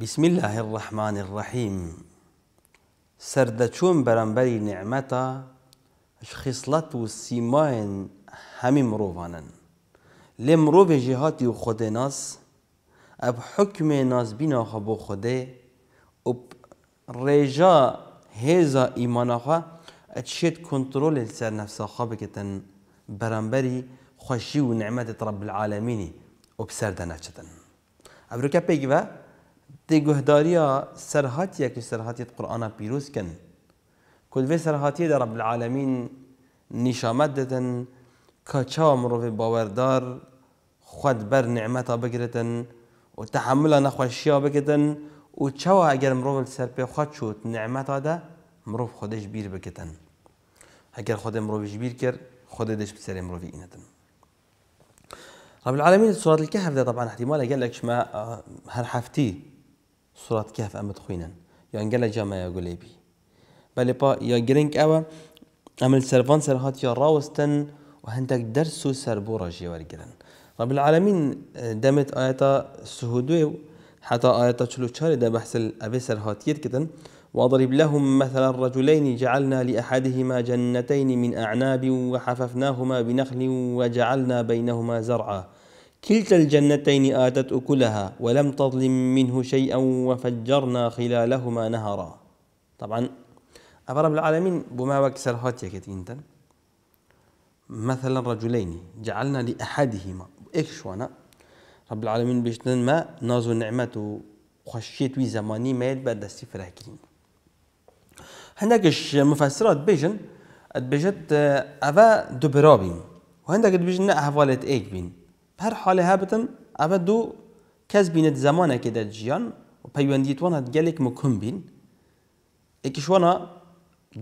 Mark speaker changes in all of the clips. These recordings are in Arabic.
Speaker 1: بسم الله الرحمن الرحیم سەردەچووم بەرەمبەری نعمەتە خصلت و سیماەن هەمی مرۆڤانن لێ مرۆڤێژی هاتی و خود ناس ئەب حکمێ نازبینەخە بۆ خودێ و ڕێژا هێزا ئیمانەخوا ئەچێت کنتترۆلێ سەر نەفساخوا بکەن بەرەمبەری خۆشی و نعمەتت ڕەب العاالەمینی و بسەردە نەچتن ئەبرکە پێیگە تيجهداريا سرهاتيك سرهاتية القرآن بيروس كن كل في سرهاتية رب العالمين نشامت دتن كاچا مروف باوردار خود بر نعمتا بگرتن و تحملا نخوشيا بگرتن و چوا اگر مروف سر پی خود شد نعمتا ده مروف خودش بیر بگرتن اگر خود مروفش بیر کرد خودش بسر مروفی اینتن رب العالمين سورة الكهف ده طبعا احتمال قال لك ما آه، هالحفتي سورة كهف أمد خوينن يعني قال جامع يا قليبي بل با يا جرينك أوا أمل سرفان سرهات يا راوستن وهندك درسو سربورة جوار جرن رب العالمين اه، دمت آيات سهودو حتى آيات تشلو تشاري دا بحث الأبي سرهات كتن واضرب لهم مثلا الرجلين جعلنا لأحدهما جنتين من أعناب وحففناهما بنخل وجعلنا بينهما زرعا كلتا الجنتين آتت أكلها ولم تظلم منه شيئا وفجرنا خلالهما نهرا طبعا أبا رب العالمين بما وكسر هاتيك إنت مثلا رجلين جعلنا لأحدهما إيش وانا رب العالمين بيشتن ما نازو نعمته خشيت وي زماني ما يد بعد السفر هكين هناكش مفسرات بيجن بيجت آه، أفا دبرابين وهناك بيجن أحوالت إيك بين هەر حالێ هابتن ئەمە دوو کەس بینێت زمانێکی دەجییان و پەیوەندیت وان هەت gelek مکم بین ئێکیشوانە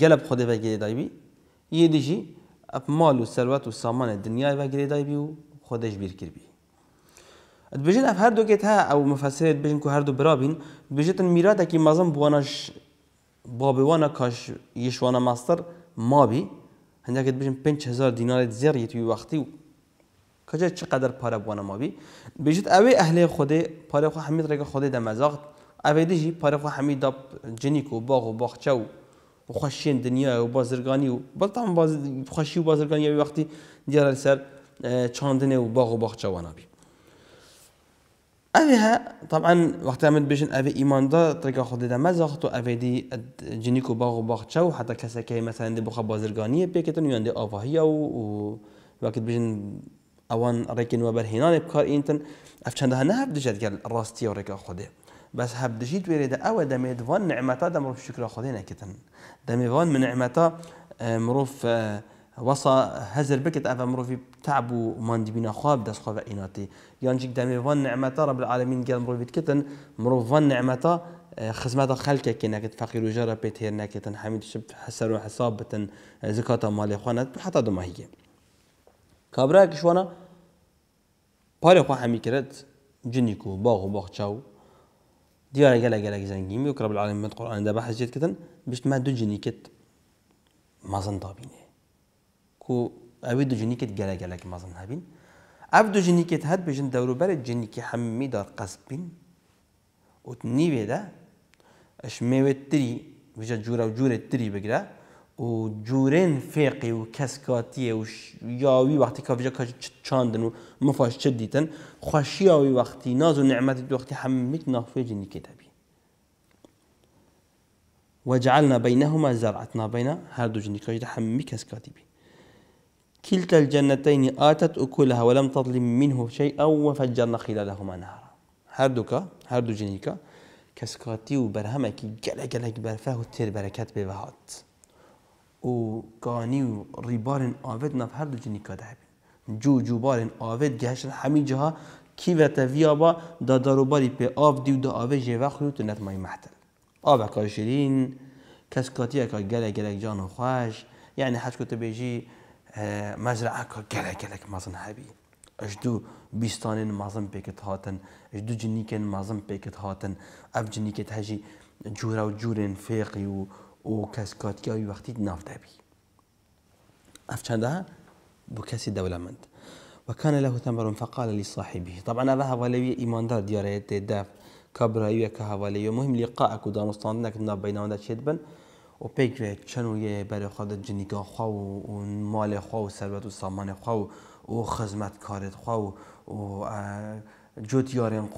Speaker 1: gelb خودێ بەگێدایبی یە دیژی ئەپ مال و سەروەت و سامانە دنیای بەگرێدایبی و خۆدەش بیرکردبی بژین ئەف هەردووکێت هە ئەو مفەسێت بژین و هەردوو برابین بژێتن میراتێکی مەزم بوانەش بابێوانە کاش یشوانە ماستەر مابی هەندێکت بژین 5 هزار دینارێت زێر یەتوی وەختی و کجا چقدر پاره بوانه ما بی بیشت اوی اهل خود پاره خو حمید رگه خود د مزاخت اوی دیجی پاره خو حمید داب جنیک و باغ و باغچه و خوشین دنیا و بازرگانی و بلتا هم باز خوشی و بازرگانی اوی وقتی دیار سر اه، چاندنه و باغ و باغچه وانا بی اوی ها طبعا وقتی همین بیشن اوی ایمان دا ترگه خود د مزاخت و اوی دی جنیک و باغ و باغچه و حتی کسی که مثلا دی بخوا بازرگانی پیکتون یا دی آواهی و وقت بیشن اوان ريكن وبرهنان بكار انتن افشان ده نهب هبدجت قال راستي وريك ريكا بس هب هبدجيت ويريد او دميد وان نعمتا دمروف شكر خوده نكتن دميد وان من نعمتا مروف وصا هزر بكت أفا مروفي تعب ومان دي بينا خواب دس خواب ايناتي يانجيك دمي فان نعمتا رب العالمين قال مروفي تكتن مروف فان نعمتا خزمتا خلقك كناكت فقير وجارة بيت هير ناكتن حميد شب حسر وحسابة زكاة مالي خوانات حتى دمهيه کابراکیشوانە پارێکخوا هەمی کرد جنیک و باغ و باخچا و دیارە گەلە گەلێک زەنگیمی و کڕب العالم من قورآاندا بە حەزیێتکردن بشتمان دو جنیکت مازن دابینێ کو ئەوی دو جنیکت گله گەلێک مازن هەبین ئەف دو جنیکت هەر بژن دەوروبەرە جنیکی هەممی دار قەسبین وت نیوێدا اش میوه تری وژە جورا و جوره تری بگرە و جورن فێقی و کسکاتی و یاوی وقتی کاش چاندن و مفاش چ دیتن خوشییاوی وقتی ناز و نعمەتی دوختی هەممیت نافێجی نیکێتەبی وجعلنا بينهما زرعتنا بين هردو جنكاج دحمي كسكاتبي كلتا الجنتين آتت أكلها ولم تظلم منه شيئا وفجرنا خلالهما نهرا هردوكا هردو جنيكا كسكاتي وبرهمكي جلجلك برفاه تير بركات هات و کانی و ریبارن آوید نف هر دو جنیکا ده جو جو بارن آوید گهشن همی جها کی و تفیا با دا داروباری پی آف دیو دا آوید جه وقت تو نتمای محتل آب اکا شرین کس کاتی اکا گلک گلک جان و خوش یعنی حش کتو بیجی اه، مزرعه اکا گلک گلک مزن اش دو بیستانین مازم پیکت هاتن اش دو جنیکن مازم پیکت هاتن اب جنیکت هجی جورا و جورین فیقی و و کس وقتی ناف دبی نافدابی افچنده بو کسی دولمند و کان له ثمر فقال لصاحبه طبعا هذا هوالي ايمان دار دياره داف كبرايو كهوالي مهم لقاءك ودانستان انك نا بينان بن و پیک چنو یه برای خود جنگا خوا و مال خوا و ثروت و سامان خوا و خدمت کارت خوا و اه، جوتيارين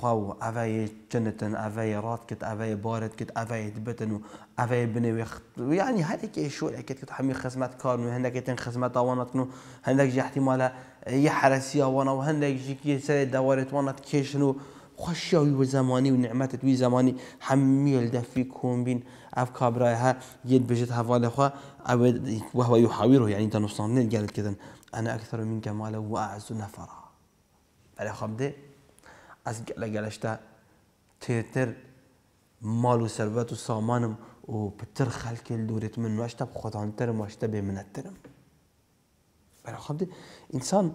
Speaker 1: چنتن أفاي رات کت راتكت أفاي کت أفاي دبتن و أفاي بنوي يعني هذيك شو كت كت حمي خدمات كارنو هندك تن خدمات وانتنو هندك جي احتمالا اوانا و هندک جي کی سر دوارت اوانات وانت كيشنو خشياوي وزماني ونعمت توي زماني حميل دفی كون بین اف كابراها يد بجت هفال اخوا وهو يحاوره يعني انت نصنين قالت كذا انا اكثر منك مالا واعز نفرا فلا خبده از گله گلشته تیتر مال و ثروت و سامانم و پتر خلک دورت من ماشته خدانترم ماشته به منترم برای خود انسان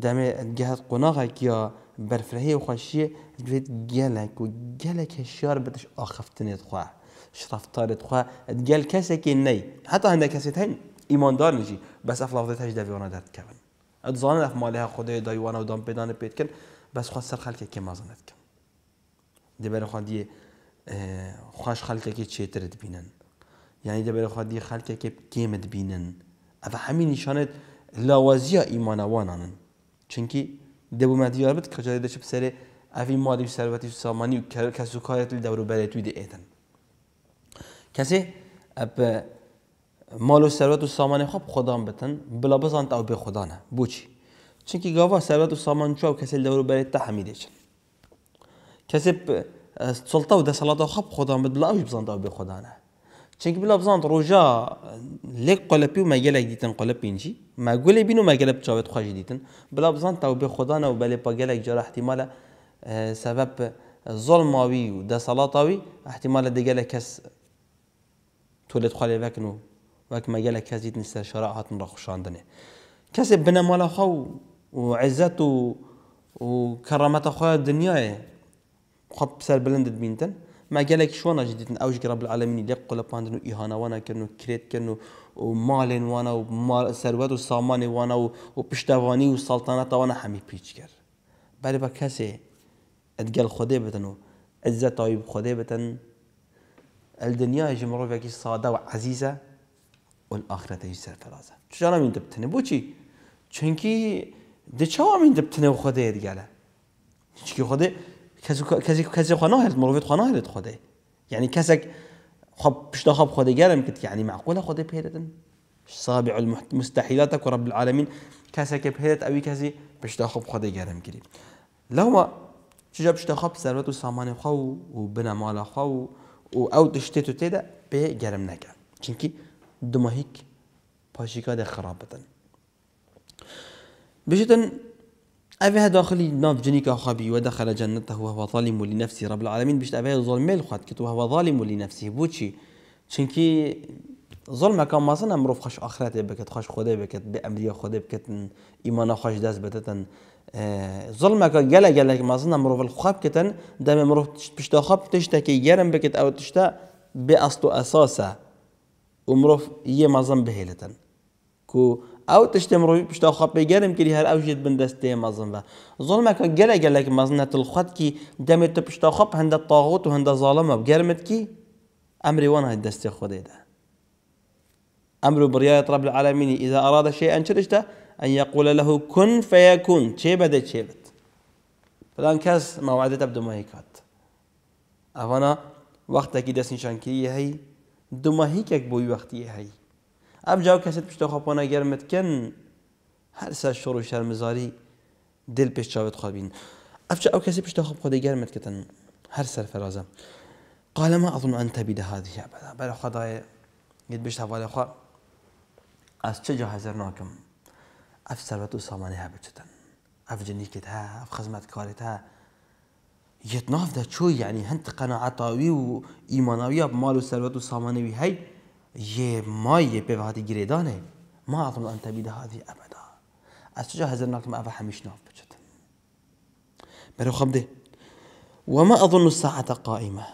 Speaker 1: دم جهت قناغه یا برفرهی و خوشیه دوید گلک و گلک هشیار بتش آخفتنید خواه شرفتارت خواه گل کسی که نی حتی هنده کسی تین ایماندار نجی بس افلافتش دویانه درد کبن ادزانه اف ماله خدای دایوانه و دام پیدان پید کن بەس خوا سەر خەکێکی مازانت بکەم دەبەرە خوا دیێ اه، خوش خەکێکی چێترت بینن یعنی دەبەرە خوا دی خەکێکی کێمت بینن ئەە هەمین نیشانێت لاوازیە ئیمانەوانانن چونکی دەبوومە دیار بت کەجارێ دەچ بسەرێ ئەفی مادی و سەرەتی و سامانی و کەس و کارێت لە دەوروبەرێت توی دێتن کەسێ مال و سەرەت و سامانی خۆ خۆدان بتن بڵە بزانت ئەو بێ خۆدانە بۆچی گاوا سرعت و سامان چو Qava Sərvət Usamançov kəsil dövrbərətdə Hamidic. Kəsib سلطة و دسلطه خب خدا بدلا أوش بزنطة بي خدانا چنك بلا بزنط رجا ليك قلبي وما جلك ديتن قلبي نجي ما مگل بينو ما جلب جاوت خاج ديتن بلا بزنط أو بي خدانا وبالي باقلك جرى احتمال سبب ظلماوي و سلطاوي احتمالا دي جلك كس تولد خالی وکنو وك ما جلك كس ديتن سر شراء هاتن رخشاندنه كسب بنا مالا خو و و, و خويا الدنيا إيه. خب سر بلند بينتن ما قالك شو انا جديد اوج رب العالمين اللي قل باندنو اهانه وانا كنو كريت كنو ومالين وانا ومال ثروات وسامان وانا وبشتواني وسلطنه وانا حمي بيتشكر بعد بكاسي اتقال خدي بتنو عزة طيب خدي بتن الدنيا جمرو فيك صادة وعزيزة والآخرة يسر فرازة شو أنا من تبتني بوشي چونكي ده چه من دبتنه خدا یه دیگه چی خدا کسی کسی کسی خانه هرت مروید خانه هرت خدا یعنی کسی خب پشت خب خدا گرم کت یعنی معقوله خدا پیردن صابع و رب العالمین کسی که پیرت اوی کسی پشت خب خدا گرم کرد لو چجا پشت خب ثروت و سامان خو و بنا مال خو و او دشته تو تیدا به گرم نکن چنکی دماهیک پاشیکا ده خراب بدن بجد أبيها داخل ناف جنيك خبي ودخل جنته وهو ظالم لنفسه رب العالمين بجد أبيها ظلم الخوات كت وهو ظالم لنفسه بوشي چونكي ظلم كان ما صنع مروف خش آخرات بكت خش خدا بكت بأمر يا خدا بكت إيمان خش داس بتتن آه، ظلم كان جل جل ما صنع مروف الخاب كتن دم مروف بشتا خاب كي جرم بكت أو تشتا بأصل أساسه ومروف يمازن بهيلتن كو او تشتم روش بشتا خبي جرم كري هر او جد بندس تي با ظلمه كا جلا جلاك مازنة الخد كي دمت بشتا خب هند الطاغوت وهند ظالمه بجرمت كي امري وان هاي دستي خدي ده امر بريات رب العالمين اذا اراد شيئا شرشته ان يقول له كن فيكون شي بدا شي بد فلان كاس موعدته بدو ما هيكات اوانا وقتك دست نشان كي هي دو ما هيكك بوي وقتي هي اب جاو ئەم جااو کەسێت پشتە خۆپۆنە هر سه شروع شر مزاری دل پێش چاوت خوابین ئەفچە پشت خواب خود خۆپ خۆدەی هر سر فرازه قال ما أظن أن تبيد هذه أبدا بل خداي قد بشتها ولا خوا حضر ناکم أف سروت و سامانه ها بچتن أف ها أف خزمت کارت ها كارتها يتناف ده و ایماناوی اب مال و سروت و سامانه وسامانوي هی یه مایه به گردانه گریدانه ما اظن ان تبید ابدا از چجا هزرناکم اوه همیش ناف بچت برو خب ده و ما اظن ساعت قائمه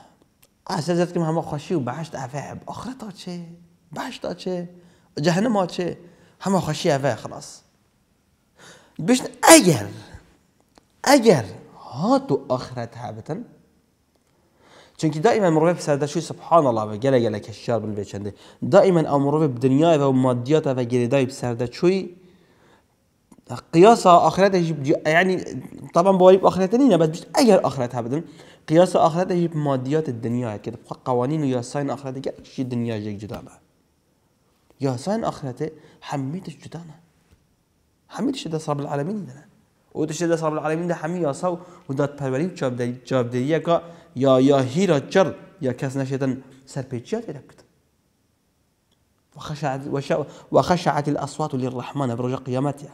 Speaker 1: از هزار که همه خوشی و بعدش اوه آخرت ها چه بهشت چه جهنم ها چه همه خوشی اوه خلاص بشن اگر اگر هاتو آخرت هبتن چونكي دائما مروف سرداشو سبحان الله وغلا غلا كشار بن بيچنده دائما امروف بدنياي و ماديات و غيري دايب سرداشو قياس اخرته يعني طبعا بوالي اخرته نينا بس بيش اگر اخرته بدن قياس اخرته هي ماديات الدنيا هيك بقى قوانين ويا ساين اخرته كل شيء الدنيا جيك جدانا يا ساين اخرته حميت جدانا حميت شد رب العالمين ده وده شد رب العالمين ده حمي يا صو ودات پروري چاب دي چاب دي يكا یا یا هیرا جر یا کس نشدن سرپیچیات دکت وخشعت وخشعت الأصوات للرحمن برجع قیامتی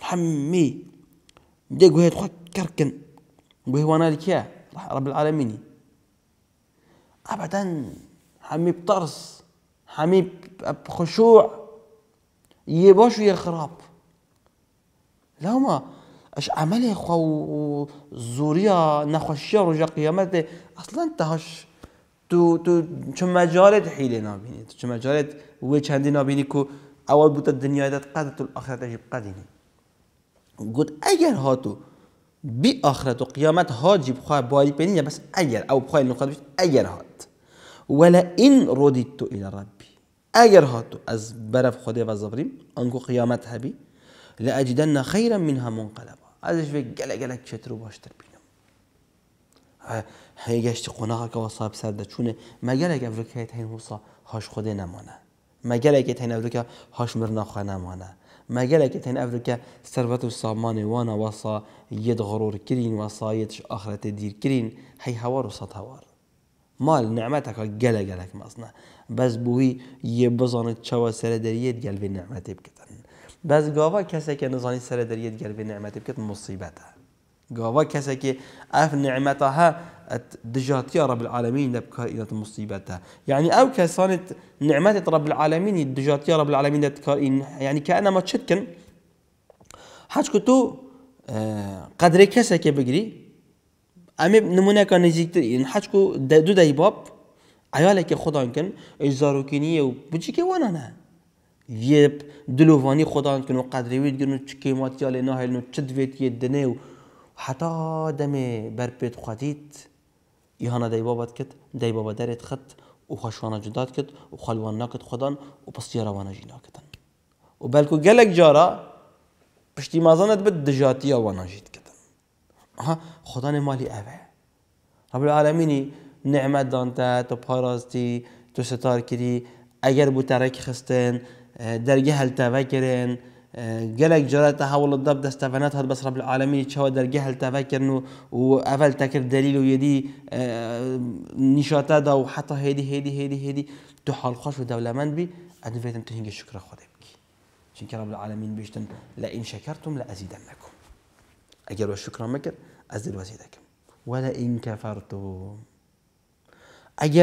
Speaker 1: حمي دی گوهید خود کرکن گوهی وانا لك رب العالمين أبدا حمي بطرس حمي بخشوع و يا خراب لا اش عمله خو زوريا نخوشيا رجا قيامت اصلا تهاش تو تو چه مجالت حیله نابینی تو چه مجالت وی چندی نابینی که اول بود دنیا داد قدر تو الاخرت اجیب قدینی گفت اگر ها تو بی آخرت و قیامت ها جیب خواه باری پینی بس اگر او بخواه نقاط بشت اگر هات ولا ان رديت الى ربي اگر هاتو از برف خدي و زبریم انگو قیامت هبی لأجدن خيرا منها منقلبا ازش به گله گله کشت رو باشتر بینم هی گشت قناقه که واسه سرده چونه مگل اگه افرکه که تین حوصا هاش خوده نمانه مگل اگه تین افرو که هاش مرناخه نمانه مگل اگه تین افرو ثروت و سامان وانه واسه ید غرور کرین واسه یدش آخرت دیر کرین هی هوار و سات هوار مال نعمت ها گل گل مازنه بس بوی یه بزانت چوا سر در یه گل نعمت بس گاوا کسی که نزانی سر درید گر به بكت بکت مصیبت ها گاوا کسی که اف نعمت ها دجاتی رب العالمين دبکا إذا مصیبت يعني او كسانة نعمت رب العالمين العالمین يا رب العالمين دبکا يعني یعنی که انا ما چتکن حج تو قدر کسی که بگیری امی نمونه که نزیکتر این حج کو دو دايباب عيالك عیاله که خدا کن اجزاروکینیه و وانا نه دياب دلوفاني خدان كنو قادريويت كنو تشكيمات يالي ناهل نو تشدفيت يدنيو حتى دمي بربيت خديت يهانا داي بابا كت داي بابا دارت خط وخشوانا جدات كت وخلوان ناكت خدان وبصيرا وانا جي ناكتن وبالكو قالك جارا بشتي ما ظنت بد دجاتيا وانا جيت كتن ها خدان مالي ابا رب العالمين نعمت دانتا تو باراستي تو ستار كري اگر بو ترك خستن درجه هل تفكرن جلك تا تحول الضب دستفنات هاد بس رب العالمين شو درجه هل تفكرن وقبل تكر دليل ويدي و أو نیشاتادا هيدي هيدي هيدي هيدي تحال هێدی ودولة من بي دەولەمەند فيتم ئەدوێتم تو هینگە شکرە رب العالمين بيشتن لئن شكرتم لأزيدنكم أجر ئین شەکەتم لە ئەزیدەم نەکم ئەگەر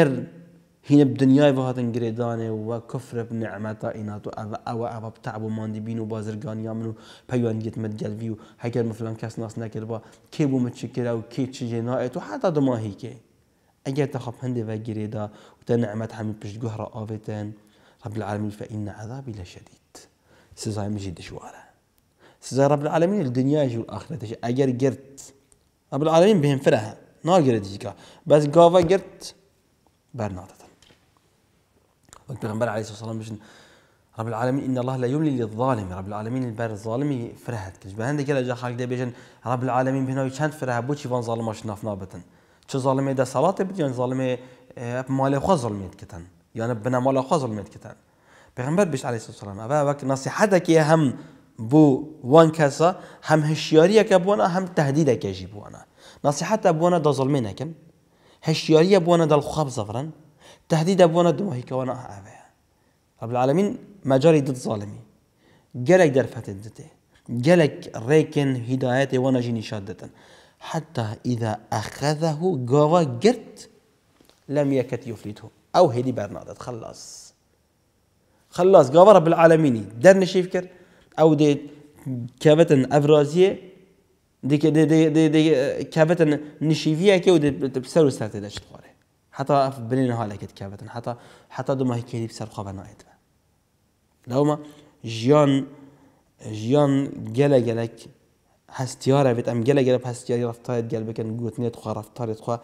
Speaker 1: وە شکرە هنا بدنياي وهاتن گريدانه وكفر كفر بنعمتا ايناتو او او او بتعب و ماندي بينو بازرگان يامنو بيوان جت مدجل فيو هكر مفلان كاس ناس نكربا كي بو متشكرا و كي چي جنايتو حتى دماهي كي اگر تخب هندي في گريدا و تنعمت همي پشت گهرا آفتن رب العالمين فإن عذابي لشديد سزاي مجي دشوارة سزاي رب العالمين الدنيا يجي والآخرة تجي اگر جرت رب العالمين بهم فرها نار گردجيكا بس قافا جرت برناتت والبيغمبر عليه الصلاه والسلام بيجن رب العالمين ان الله لا يملي للظالم رب العالمين البار الظالم فرهت كش بهند گله جا خلق ده بيجن رب العالمين بينو چند فره بو چی وان ظالم شناف نابتن چه ظالمه ده صلات بدین ظالمه اه، مال خو ظلمیت کتن یعنی بنا مال خو ظلمیت کتن پیغمبر بيش عليه الصلاه والسلام ابا وقت نصيحتك هم بو وان كسا هم هشياريه كبونا هم تهديده كجيبونا نصيحت ابونا ده ظلمه نكن هشياريه بونا ده الخبز زفرن تهديد بوانا دموهي كوانا أعبا رب العالمين ما جاري ضد ظالمي جلك در فتن جلك ريكن هدايتي وانا جيني شادة حتى إذا أخذه قوة قرت لم يكت يفلته أو هدي برنادت خلاص خلاص قوة رب العالمين در نشيفكر أو دي كابتن أفرازية دي كابتن نشيفية كي ودي بسر وسرتي داشت خوري حتى بلين حتا بلین حالەکەت کابێتن حتا حتا دوماهیکەری سەرخواابە نایێتە لەومە جيان ژیان گەلە گەلک هەستیارە بێت ئەم گەلە گەلە هەستیاری ڕفتایت گەل بکەن گوتنێت خوا ڕفتارێت خوا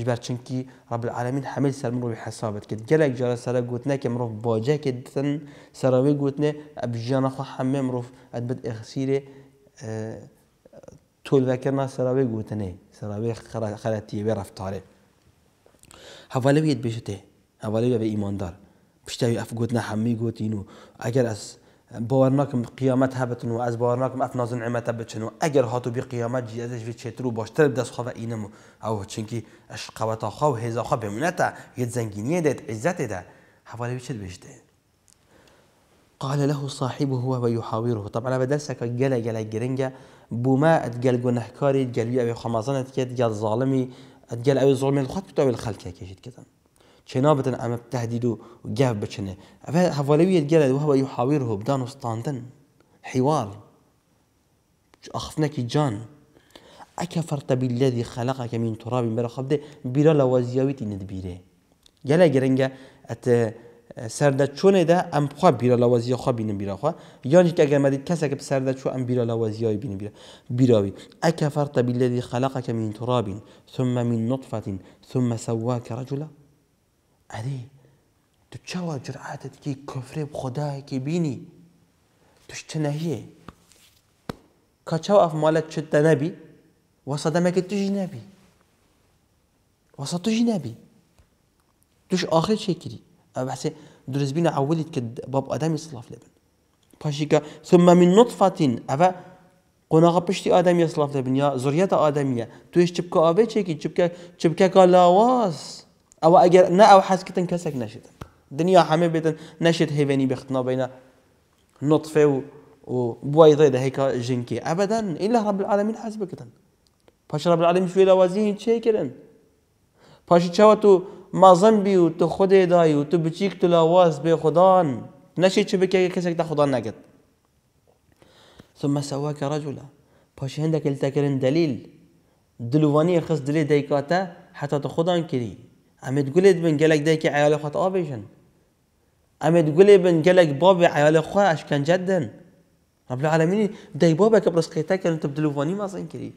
Speaker 1: جبر چونکی رب العالمين حمل سلم روي حسابت کرد گلک جرا سر گوتنه که مروف باجه کدتن سراوی أب ابجان خو حمه مروف أدبت اخسیر اه، تول وکرنا سراوی گوتنه سراوی خلاتیه و رفتاره حوالویت بشته حواله به ایماندار پیشتوی اف گوت نه همی گوت اینو اگر از باورناکم قیامت هبتن و از باورناکم اف نازن عمت بچن و اگر هاتو بی قیامت جیازش وی چترو باشتر دست خواه اینمو او چنکی اش قوتا خواه و هیزا خواه تا یه زنگینیه دید عزت ده حوالوی چت بشته قال له صاحبه وهو يحاوره طبعا بدرسك جل جلا جرنجا بوما اتجل جل جلوي ابي خمازنت كيت جل ظالمي ئەگەل ئەوێ زۆڵمێن خۆت بتەوێت خەلکێکێکیتکەن چێنابەن ئەمە تهدید و گاف بچنێ ئەە هەڤەلەویت گەلێت وهەوە یحاویر هۆ بدان استانتن حیوار ئەخفنەکی جان ئەکەفەرتە بیلەدی خەلقەکە من تۆڕابی بەرە خەبدێ بیرە لە وەزیاویتی ندبیرێ گەلە گەرەنگە ئەتە سەردەچۆنێ دا ئەم خوا بیرە لە وەزیە خوا بینم بیرەخوا یانیک ئەگەمەدیت کەسێکە سەردەچوە ئەم بیرە لە وەزیای بین بیرا بیراوی ئەکە فەرتە بیلەدی که من ترابین ثم من نطفة ثم سواك رجلا ئەدی تو چه جرعاتت که جرعاتتکی کفرێ که بینی توشتە نەهەیە کە چاو ئەفمالەت چت دەنەبی وەسەدەمەکە توژی نەبی وەسە توژی نەبی توش نبی توش آخر کری بحسي درس بينا عولت كد باب آدم يصلى في لبن باشيكا ثم من نطفة أبا قنا بشتي آدم يصلى في لبن يا زرية يا تويش تبكى أبي تشيكي تبكى تبكى كالاواس أو أجر نا أو حاس كتن كسك نشد دنيا حمي بيتن نشد هيفيني بيختنا بين نطفة و وبوايضة إذا هيك جنكي أبدا إلا رب العالمين حسبكتن باش رب العالمين شوي لوازين تشيكرن باش تشاوتو ما بی و تو خود دای و تو بچیک تو لاواز به خدان نشی چه بکی کسی تا خدا نگد ثم سواك رجلا باش هندك التكرن دليل دلواني خص دليل ديكاتا حتى تخدان كري عم تقول بن قالك ديك عيال خط ابيشن عم تقول بن قالك باب عيال خواه اشكن جدن رب العالمين داي بابك برسقيتك انت بدلوفاني ما صنكري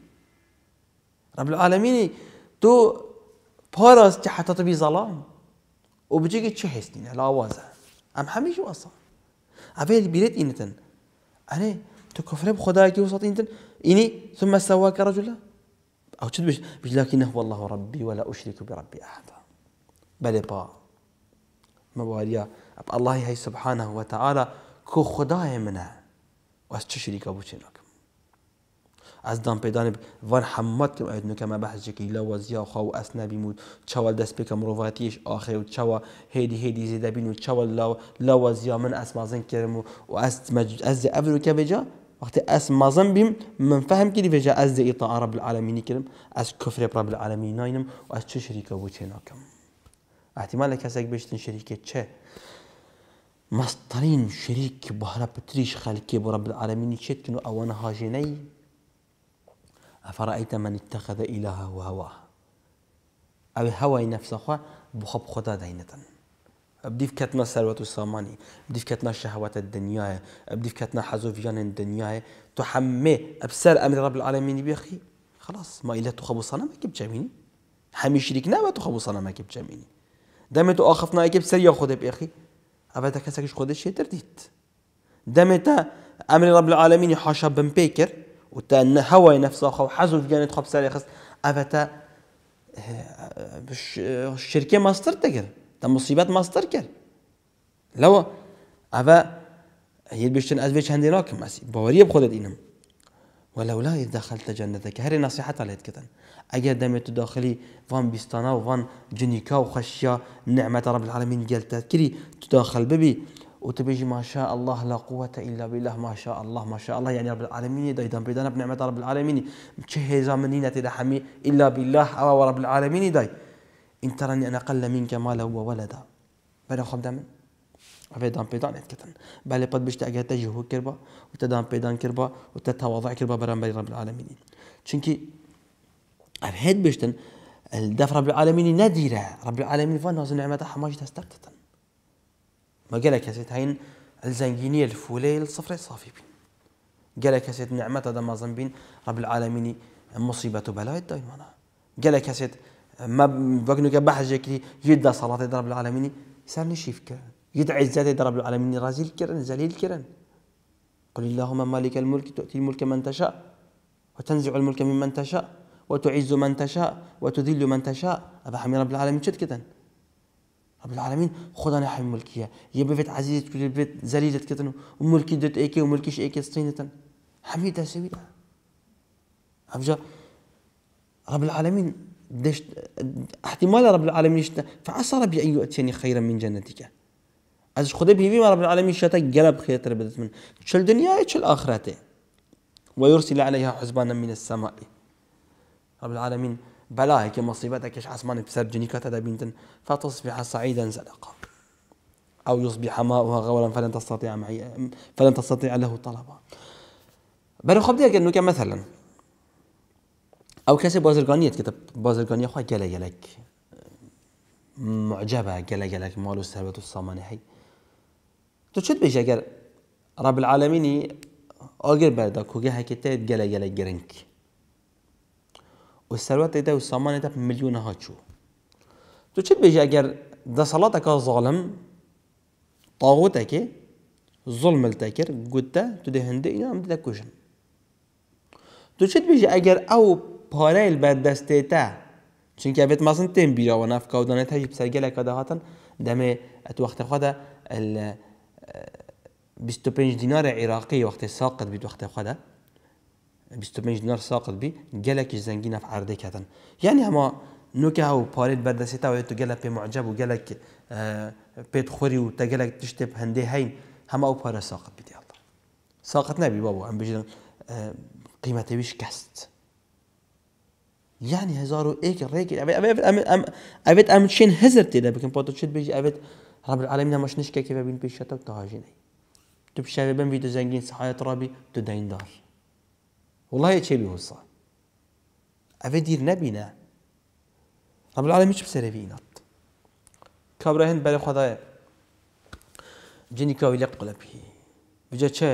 Speaker 1: رب العالمين تو بارز که حتی بی زلان و بجگه چه هستین ام حميش وصا ابي بیرد انتن انا تكفر بخداك وسط انتن اني ثم سواك رجلا او تشد بش, بش لكنه والله ربي ولا اشرك بربي احدا بل با مواليا الله هي سبحانه وتعالى كو خداي منها واش تشريك ابو شنك از وان وەر حەممەد کەم که که ما لە وەزیا خوا و ئەسنا بیموت چوال دست پێکە مرۆڤاتیش آخر و هیدی هیدی زیده زێدەبین و لو لە زیا من مازن کرم و از ئەز که بجا وقتی ئەس مازن بیم من فهم کردی بێجا از دە ئیتا رب العالمینی کردم از کفر رب العالمین ناینم و از چه شریک بۆ چه ناکم احتمال لە که بشتن شریک چه مسترین شریک بەهرە پتریش خەلکێ بۆ العالمینی و اوان هاژێنەی أفرأيت من اتخذ إلهه هواه أو هواي نفسه خوا بخب خدا دينة بديف كتنا سلوة ساماني بديف كتنا شهوات الدنيا بديف كتنا حزوفيان الدنيا تحمي أبسر أمر رب العالمين بيخي خلاص ما إله تخبو صنمك بجميني حمي شريكنا ما تخبو صنمك بجميني دمتو آخفنا أكب سر يا خود بيخي أبدا كسكش خودش دامي تا أمر رب العالمين حاشا بن بيكر وتا هواي نفسه خو حەز و گیانێت سالي خص خست ئەبەتە آه، آه، شرکێ مەستر دەگرن دە مصیبەت مەستر کرد لەوە ئەە هیر بشتن ئەزێ چندێ ناکەم مەسی باوەریە بخۆدە ولولا إذ دخلت جنتك هر نصيحة هيد كتن أجر دمت داخلي فان بيستانا وفان جنيكا وخشيا نعمة رب العالمين قالت كري تداخل ببي وتبيجي ما شاء الله لا قوة إلا بالله ما شاء الله ما شاء الله يعني رب العالمين دايدا بيدنا بنعمة رب العالمين متشهزة منينة رحمي إلا بالله أو رب العالمين داي إن تراني أنا قل منك مالا وولدا بلا خبدا أبي دام پێدان ئەتکەن بالێ قد بشت ئەگەتە ژهۆ کردبە و تەدام پێدان کردبە و تە تاواضع کردبە بەرەمبەر ڕب العالمینی چونکی ئەب هێت بشتن نديرة رب العالمين نەدیرە نعمة العالمین فان ما قال هسيت هين الزنجيني الفولي الصفر صافي بين قال هسيت نعمة دم ما بين رب العالمين مصيبة بلاء الدين وانا قال هسيت ما بقنو بحجة جاكي يدا صلاة رب العالمين سالني شيفك يدعي الزاد رب العالمين رازي الكرن زليل الكرن قل اللهم مالك الملك تؤتي الملك من تشاء وتنزع الملك ممن تشاء وتعز من تشاء وتذل من تشاء أبا حمي رب العالمين شد كده رب العالمين خدا نه ملكية يا بيت بفت كل کرد بفت زلیلت وملكي دوت ایکی و ملکیش ایکی حميدة همین دستوی رب العالمين دشت احتمال رب العالمين شتا فعسى ربي ان يؤتيني خيرا من جنتك از خدا بيبي رب العالمين شتا قلب خير بدت من شل دنيا شل اخرته ويرسل عليها حزبانا من السماء رب العالمين هيك مصيبتك إيش تسر بسرجني كتدا بنتن فتصبح صعيدا زلقا أو يصبح ماؤها غولا فلن تستطيع معي فلن تستطيع له طلبا بل خبدي إنه مثلا أو كسب بازرغانيه كتب بازرغانيه خواه گله گلک معجبه گله گلک مال و ثروت و تو چت بيش اگر رب العالمين آگر بردا کوگه هکته جلا جلاك جرنك و سروت و سامان والسامان تاعته ها چو تو چه بيجي اگر ده سالات اکا ظالم طاغوت اکی ظلم التاكر قلت تو ده هنده اینا هم ده کشن تو چه بيجي اگر او پاره البد دسته تا چون که اویت مثلا تیم بیرا و نفکا و دانه تایی بسرگل اکا ده هاتن دمه اتو وقت خواه خدا 25 دینار عراقی وقت ساقت بید وقت خواه ده 25 دینار ساقط بی گلکی زنگی نف عرضه کردن یعنی يعني همه نوکه او پارید بردسته تا و تو گلک پی معجب و گلک پیت خوری و تا گلک تشتی هنده هین همه او پاره ساقط بی دیالله ساقط نبی بابا ام بجدن آه، قیمت ویش کست يعني هزارو ايك ريك ابيت ابيت ام ام ابيت ام تشين هزرت ده بكن بوتو تشد بيجي ابيت رب ببین مش نشكي كيف بين بيشتا وتهاجيني ببین ویدو زنگین زنجين رابی تو تدين دار وڵایە چێبی وسا ئەێ دیر نبينا رب العالمين شو بسر فينا بەرە خدایە جنی کاوی لە قلەپی بجە چێ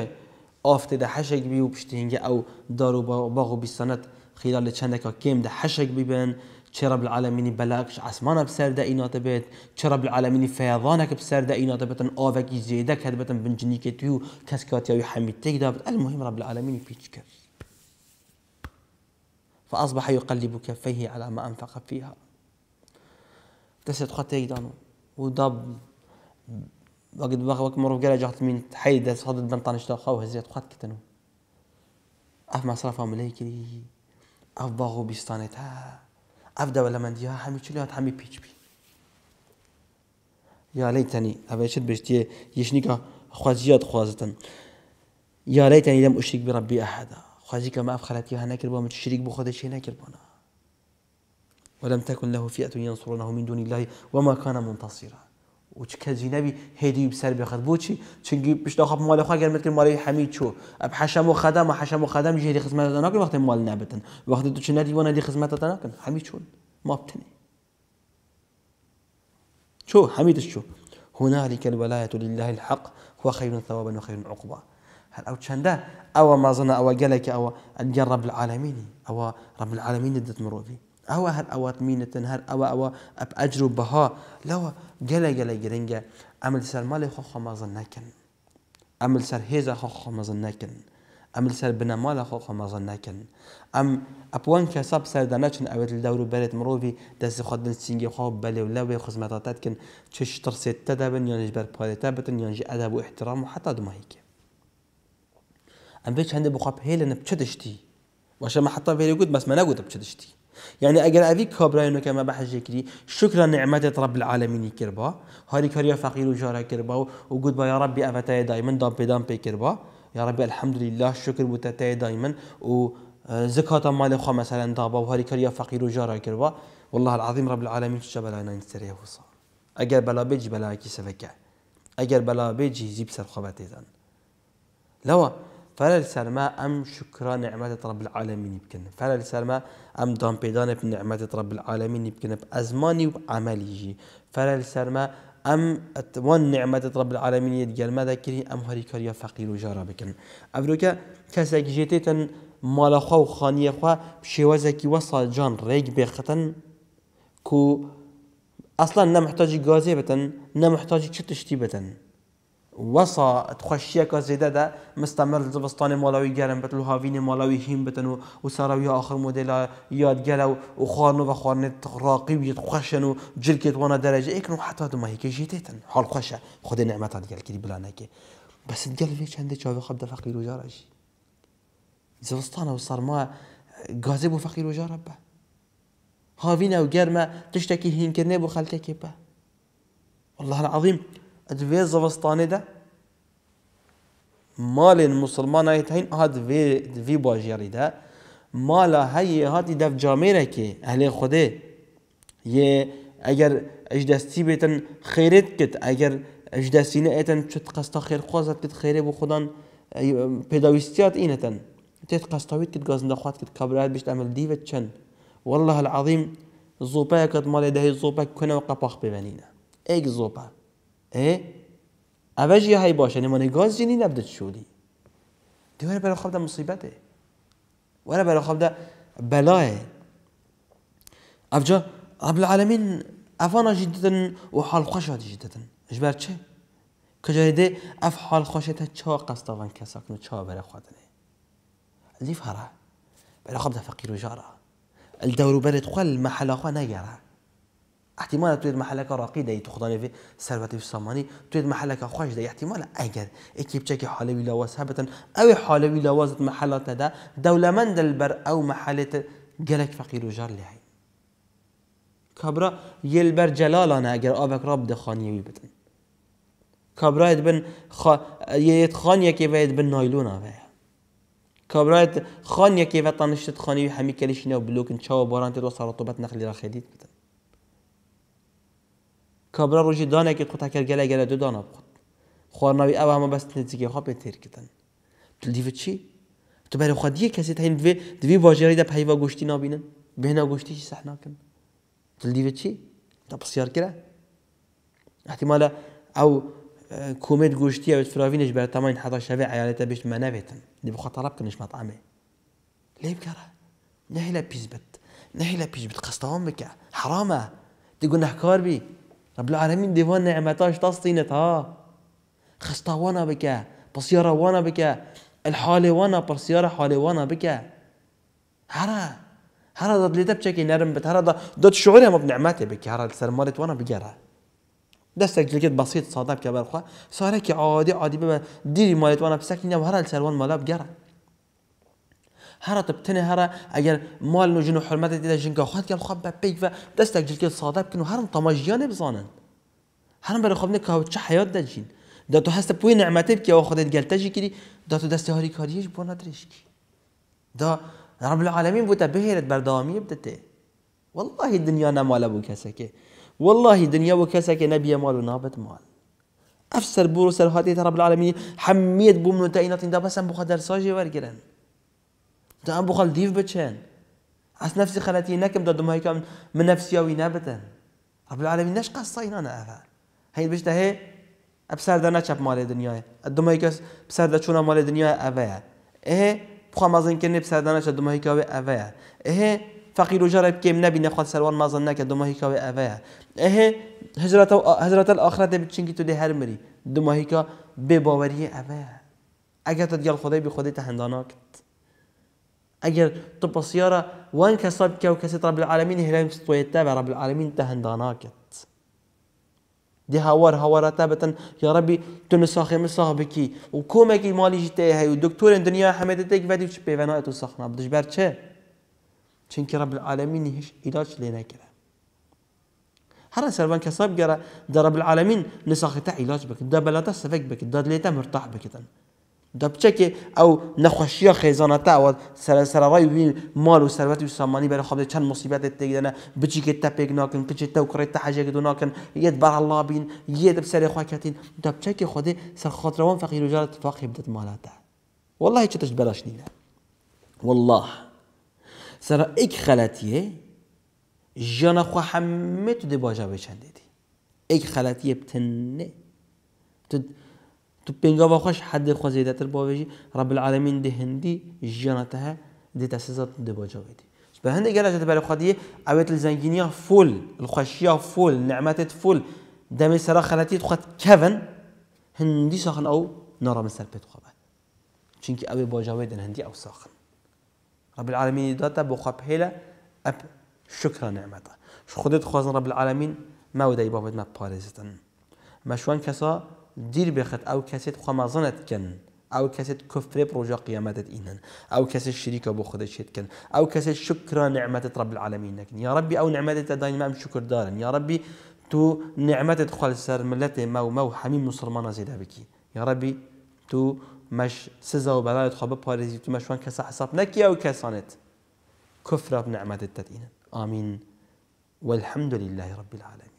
Speaker 1: ئافتێدا حەشێک بی دا حشك بي دار او دارو باغو بیسانەت خلال لە چندەکە کێمدا حەشێک ببن چه رب العالمين بلاكش عسمانا بسر دا ئیناتە بێت چه رب العالمين فيضانك بسر دا بێتن ئاوەکی زێدە کە بەتن بنجنیکە توی و کەس کاتیاوی دا المهم رب العالمين پیچ کرد فأصبح يقلب كفيه على ما أنفق فيها تسعة خطيك دانو وضب وقت وقت مرة قال جهت من حيدة صاد البنطان طنش داخو هزيت خط كتنو أف ما مصرفهم مليكري أف باغو بيستانتها أف دولة من ديها حمي شليات حمي بيتش بي يا ليتني أبي شد بشتي يشنيك خوازيات خوازتن يا ليتني لم أشرك بربي أحدا خواجی که ماف خلاتی ها نکرد با شریک بو خودش نکرد بنا ولم تكن له فئة ينصرونه من دون الله وما كان منتصرا وكزي نبي هدي بسر بخد بوشي چنگی بشتا داخل مال خواه گرمت که مالی حمید شو اب حشم و خدم و حشم و خدم جهدی خدمت دانا وقت مال نبتن وقت تو چنه دیوانا دی خدمت دانا کن حمید شون ما بتنی شو حميد شو هنالك الولاية لله الحق هو خير ثوابا وخير عقبا هل أو تشنده أو ما ظن أو جلك أو الجن رب العالمين أو رب العالمين دت مروبي أو هل أو تمينة هل أو أو أب أجر بها لو جلا جلا جرنجا أمل سر مالي خو ما ظنكن أمل سر هيزا خو ما ظنكن أمل سر بنا مالا خو ما ظنكن أم أبوان كساب سر دناتشن أوت الدور بلد مروفي دس خدن سينجي خو بلي ولا وي خدمتاتكن تشتر ستة دبن ينجبر بالي تابتن ينجي أدب واحترام وحتى دمايكي ام فيش هند هيل هيلن بچدشتي واش ما حطها فيري جود بس ما نقود بچدشتي يعني اگر اوی کابرای انه كما ما بحج کری شکر رب العالمين كربا هاري كاريا فقير وجارا كربا کربا و گود با یا ربی افتای دایما دام پیدام پی کربا یا ربی الحمدلله شکر بوتا تای دایما و زكاه مال خو مثلا دابا و هاری کاریا فقیر و جارا والله العظيم رب العالمين شبل انا سریه وصا اگر بلا بيج بلا كي سفکه اگر بلا بيج زیب سر خوابتیدن لوا فلا لسان ما أم شكر نعمة رب العالمين يبكن فلا لسان ما أم دام بيدان بنعمة رب العالمين يبكن بأزماني وعمليجي فلا لسان ما ام وان نعمات رب العالمين یدگل ما دکری ام هاري كاريا فقير و بكن بکن ابرو که کسی که جیتی مالا وصل جان ریگ بختن كو اصلا نمحتاج محتاج غازي بتن نه محتاج وصا تخشيا كزيدة دا مستمر زبستان مالاوي جرم بتلو هافين مالاوي هيم بتنو و يا آخر موديل ياد جلو و خارن تراقي بيت خشنو بیت وانا درجه اکنو حتى دو ما هيك جیتتن حال خشا خود نعمت دیگر کلی بلانه که بس تقلبي چند چاوي خب ده فقير وجارج زوستانا وصار ما غازب وفقير وجارب أو جرم تشتكي هين كرني بو خالتك والله العظيم ادوی زوستانه ده مال المسلمان هایت هین هات آه، في دوی باجیاری ده مالا هایی هاتی دف جاميرة كي اهل خوده یه اگر اجدستي بيتن خيرت كت اگر اجدستینه ايتن چت قصتا خير خوازت كت خيره بو خودان پیداویستیات اینتن تيت قاستويت كت قازن دخوات كت كابرات بيش تعمل ديفة چن والله العظيم زوبا كت مالي دهي زوبا كنا وقباخ ببنينا ايك زوبا اوج یه هاي باشه نمونه گاز جنی نبده شولی دیواره برای خواب ده مصیبته وره برای خواب ده بلاه افجا رب العالمین افانا جدتا و حال خوش هاتی جدتا اجبر چه؟ کجای ده اف حال تا چا قصدوان کساکن چا برای خوادنه الديف هرا بلا خبدا فقير وجارة الدور برد خل محل أخوة نجرة احتمال توید محلك راقی دی تو خدا نوی ثروت سامانی توید محلک خوش دی احتمال اگر اکیب چکی حالي لواز هبتن او حالوی لواز محلات دا دولمند البر او محلة گلک فقیر و جار لحی کابرا یل بر جلالانه اگر آبک راب دخانیوی بتن کابرا ید بن خا... یت خانیه که وید بن نایلونا وید كابرايت خان يكي فتنشت خاني وحمي كليشنا وبلوكن شاو بارانتي دو رطوبة نخلي راخديت بتن کابرا روشی دانه که خود هکر گله گله دو دانه بخود خوارناوی او همه بس نزیگه خواب تیر کتن تو دیو چی؟ تو برای خود دیگه کسی تاین دوی دوی واجری در پیوا گوشتی نابینن بهنا گوشتی چی سحنا کن تو دیو چی؟ تا پسیار کرا احتمالا او كوميت اه، گوشتی او تفراوينش بلا تماين حدا بیش عيالتا دی بخواد طلب کنش مطعمه لیب مطعمي ليه بكره نهلا بيزبت نهلا بيزبت قصتهم بکه حرامه تقول نحكار بی رب العالمين ديفان نعمتاش تسطينت ها خستا وانا بك بصيرة وانا بك الحالة وانا بصيرة حالة وانا بك هرا هرا ضد لي تبشكي نرم بت هرا ضد شعوري ما بنعمتي بك هرا مالت وانا بجرا دستك جلكت بسيط صادق كبر خوا صار عادي عادي بابا ديري مالت وانا بسكنة وهرا وان مالا بجرا هر تنه هر اگر مال نجنو جنو حرمت دیده جنگا خود گل خواب بپیک و دست اگجل که ساده بکن و هرم تماجیان بزانن هرم برای خواب نکه چه حیات دا جین دا تو هست پوی نعمتی بکی و خود گلتا جی کری دا تو دست هاری کاریش بو ندرش کی دا رب العالمین بوده بهیرت بردامی بدته والله دنیا نمال بو کسه که والله دنیا بو دنيا که نبی مال و نابت مال افسر بورو سر هاتي رب العالمين حميت بومنو تاينات دا بس ام بخدر ساجي ورگرن دەم بخەڵ دیف بچێن ئەس نفسی خەلەتی نەکەم دە دمهیکەم من نفسیاوی نەبتن ڕبلعاالەوی نشق ساینانە ئەفە هەیە بشتە هەیە ئە پسەردە نەچەپ ماڵێ دنیای دمای کەس پسەردە چوونە ماڵێ دنیای ئەڤەیە ئێ بخوا مازنکردنی پسەردانەچە دمهیکاوێ ئەڤەیە ئێ فەقیر و جرب بکەم نەبی نەخوات سەروان مازن نەکە دمهیکاوێ ئەڤەیە ئێ الاخره ئاخرەتێ بچنگی تو دێ هەرمری دمهیکا بێ باوەریە ئەڤەیە تا دیال خدای بی خودی تهندانا هەنداناکرد اگر تو پسیارا وان کساب که و کسی رب العالمین هلیم هێلایم تابع رب العالمین تەهندا ناکەێت دی هاوار هاوارەتە بەتەن یاڕەبی تو نساخی من ساخ بکی و کۆمێکی مالیژی تێ هەیە و دکتۆرن دنیا هەمێتێک بەدی چ پێوەنا تۆ سەخنا دژبەر چێ چونکی ڕب العالمینی هیچ ئیلاج لێ نەکرە هر سربان كسب جرى درب العالمين نسخته علاج بك ده بلاته سفك بك ده ليته مرتاح بك تن که او نخوشی خیزانته او سر سرای وی مال و ثروت و سامانی برای خود چند مصیبت دیدنه بچی که تپگ ناکن که تو کرد تحجه دو ناکن یه بر الله بین یه دب سر خواه کتین دبچه که خود سر خاطروان فقیر و جار مال بدت مالاته والله چه تش بلاش نینه والله سر ایک خلطیه جان خواه همه تو دباجه بچندیدی ایک خلطیه بتنه تو تو بينغا واخش حد خو تر بوجي رب العالمين دي هندي جانتها دي تاسزات دي بوجي دي هندي قال جات بالي خدي اوت الزنجينيا فول الخشيه فول نعمات فول دمي سرا خلاتي تخد كفن هندي ساخن او نرى من سر بيت خبا چونكي ابي باجاوي دن هندي او ساخن رب العالمين داتا بوخا بهلا اب شكرا نعمتها شو خدت خوازن رب العالمين ما ودي بابد ما باريزتن ما شوان كسا دیر بێخت ئەو کەسێت خەمازانت کەن ئەو کەسێت کفرێ ڕۆژە قیامەتت ئینن ئەو کەسێت شریکە بۆ خودە شێتکەن ئەو کەسێت شکرا نعممەتت ڕب العالمین نەکن یا ڕبی ئەو نعممەدێت تا دایم ئەم شکردارن شكر ڕبی يا ربي تو نعمه تدخل سر ملته ما وما هەمی مسلمانه زيد بکی يا ربي تو مش سزا و بەلایت باريزي بپارێزی تو مەشوان كسا حساب نكي او كسانت كفر بنعممەدت تەتینن امين والحمد لله رب العالمين